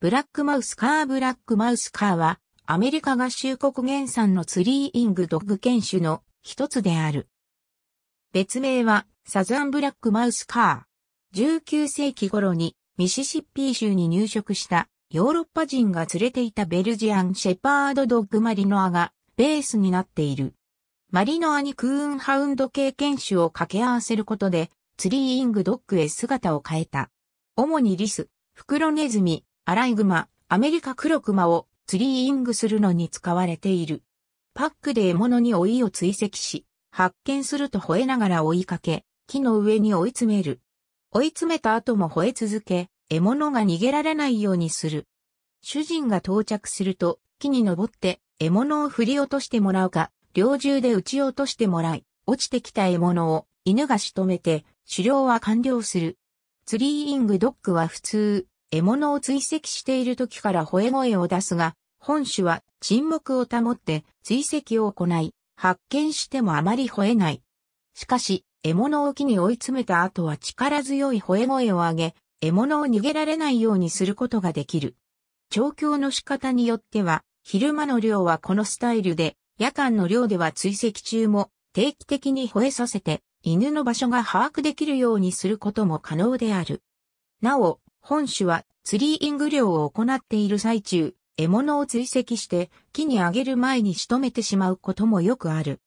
ブラックマウスカーブラックマウスカーは、アメリカ合衆国原産のツリーイングドッグ犬種の一つである。別名は、サザンブラックマウスカー。19世紀頃に、ミシシッピー州に入植したヨーロッパ人が連れていたベルジアンシェパードドッグマリノアがベースになっている。マリノアにクーンハウンド系犬種を掛け合わせることで、ツリーイングドッグへ姿を変えた。主にリス、フクロネズミ、アライグマ、アメリカ黒クマをツリーイングするのに使われている。パックで獲物に老いを追跡し、発見すると吠えながら追いかけ、木の上に追い詰める。追い詰めた後も吠え続け、獲物が逃げられないようにする。主人が到着すると、木に登って獲物を振り落としてもらうか、猟銃で撃ち落としてもらい、落ちてきた獲物を犬が仕留めて狩猟は完了する。ツリーイングドッグは普通、獲物を追跡している時から吠え声を出すが、本種は沈黙を保って追跡を行い、発見してもあまり吠えない。しかし、獲物を木に追い詰めた後は力強い吠え声を上げ、獲物を逃げられないようにすることができる。調教の仕方によっては、昼間の量はこのスタイルで、夜間の量では追跡中も定期的に吠えさせて、犬の場所が把握できるようにすることも可能である。なお、本種はツリーイング漁を行っている最中、獲物を追跡して木にあげる前に仕留めてしまうこともよくある。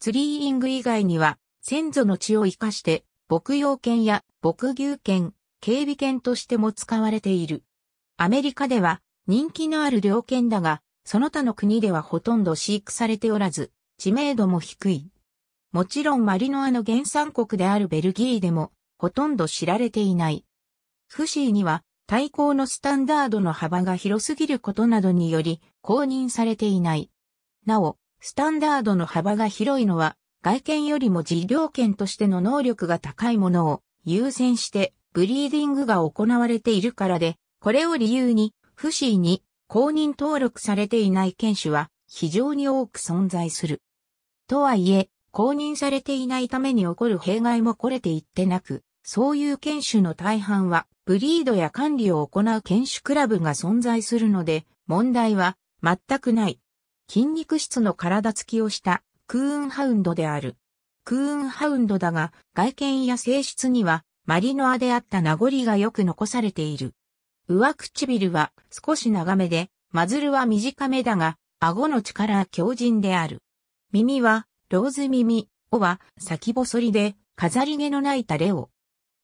ツリーイング以外には先祖の血を生かして牧羊犬や牧牛犬、警備犬としても使われている。アメリカでは人気のある猟犬だが、その他の国ではほとんど飼育されておらず、知名度も低い。もちろんマリノアの原産国であるベルギーでもほとんど知られていない。フシーには対抗のスタンダードの幅が広すぎることなどにより公認されていない。なお、スタンダードの幅が広いのは外見よりも事業権としての能力が高いものを優先してブリーディングが行われているからで、これを理由にフシーに公認登録されていない犬種は非常に多く存在する。とはいえ、公認されていないために起こる弊害もこれていってなく、そういう犬種の大半は、ブリードや管理を行う犬種クラブが存在するので、問題は全くない。筋肉質の体つきをしたクーンハウンドである。クーンハウンドだが、外見や性質には、マリノアであった名残がよく残されている。上唇は少し長めで、マズルは短めだが、顎の力は強靭である。耳は、ローズ耳、尾は先細りで、飾り毛のないタレを。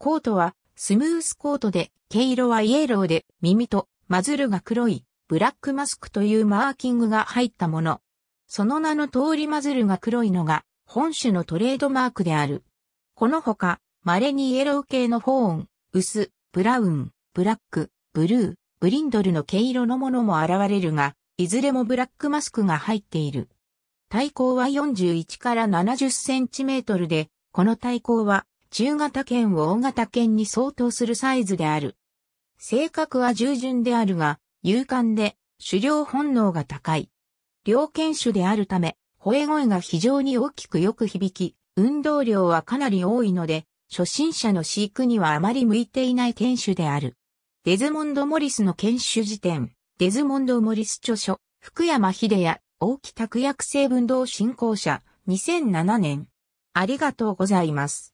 コートはスムースコートで、毛色はイエローで、耳とマズルが黒い、ブラックマスクというマーキングが入ったもの。その名の通りマズルが黒いのが、本種のトレードマークである。このほか、稀にイエロー系のホーン、薄、ブラウン、ブラック、ブルー、ブリンドルの毛色のものも現れるが、いずれもブラックマスクが入っている。体高は41から70センチメートルで、この体高は中型犬を大型犬に相当するサイズである。性格は従順であるが、勇敢で、狩猟本能が高い。猟犬種であるため、吠え声が非常に大きくよく響き、運動量はかなり多いので、初心者の飼育にはあまり向いていない犬種である。デズモンド・モリスの犬種辞典、デズモンド・モリス著書、福山秀也、大木拓薬成分動振興者、2007年。ありがとうございます。